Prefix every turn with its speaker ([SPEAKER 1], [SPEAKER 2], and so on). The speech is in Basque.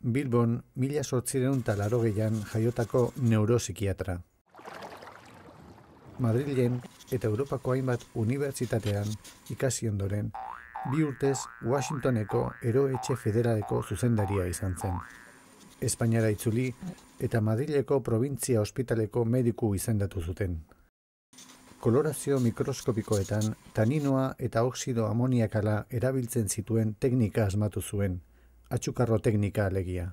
[SPEAKER 1] Bilbon mila sortzireun talaro jaiotako neuropsikiatra. Madrilen eta Europako hainbat unibertsitatean ikasi ondoren, bi urtez Washingtoneko eroetxe federaleko zuzendaria izan zen. Espainiara itzuli eta Madrileko provintzia ospitaleko mediku izendatu zuten. Kolorazio mikroskopikoetan taninoa eta oksido amoniakala erabiltzen zituen teknika asmatu zuen, atxukarro teknika alegia.